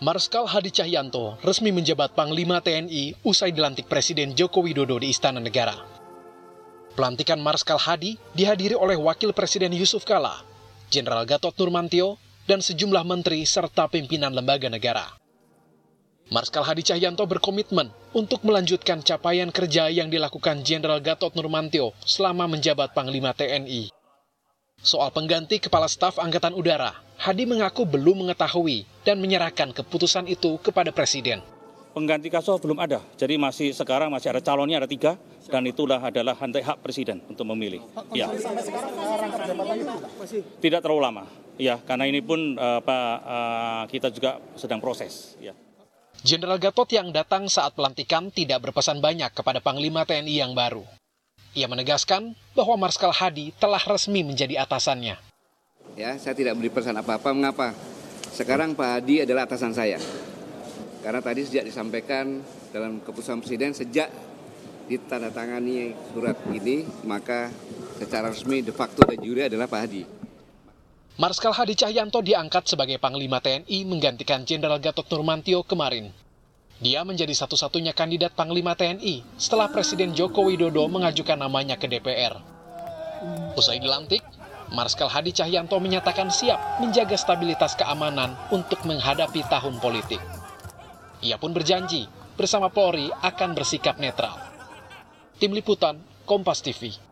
Marskal Hadi Cahyanto resmi menjabat Panglima TNI usai dilantik Presiden Joko Widodo di Istana Negara. Pelantikan Marskal Hadi dihadiri oleh Wakil Presiden Yusuf Kala, Jenderal Gatot Nurmantio, dan sejumlah menteri serta pimpinan lembaga negara. Marskal Hadi Cahyanto berkomitmen untuk melanjutkan capaian kerja yang dilakukan Jenderal Gatot Nurmantio selama menjabat Panglima TNI. Soal pengganti Kepala Staf Angkatan Udara, Hadi mengaku belum mengetahui dan menyerahkan keputusan itu kepada Presiden. Pengganti Kasau belum ada, jadi masih sekarang masih ada calonnya ada tiga, dan itulah adalah hantai hak Presiden untuk memilih. Ya. Tidak terlalu lama, ya, karena ini pun uh, kita juga sedang proses. Ya. Jenderal Gatot yang datang saat pelantikan tidak berpesan banyak kepada Panglima TNI yang baru. Ia menegaskan bahwa Marskal Hadi telah resmi menjadi atasannya. Ya, saya tidak beri pesan apa-apa. Mengapa? Sekarang Pak Hadi adalah atasan saya. Karena tadi sejak disampaikan dalam keputusan Presiden, sejak ditandatangani surat ini, maka secara resmi de facto dan jure adalah Pak Hadi. Marskal Hadi Cahyanto diangkat sebagai Panglima TNI menggantikan Jenderal Gatot Nurmantio kemarin. Dia menjadi satu-satunya kandidat Panglima TNI setelah Presiden Joko Widodo mengajukan namanya ke DPR. Usai dilantik, Marskal Hadi Cahyanto menyatakan siap menjaga stabilitas keamanan untuk menghadapi tahun politik. Ia pun berjanji bersama Polri akan bersikap netral. Tim Liputan, Kompas TV.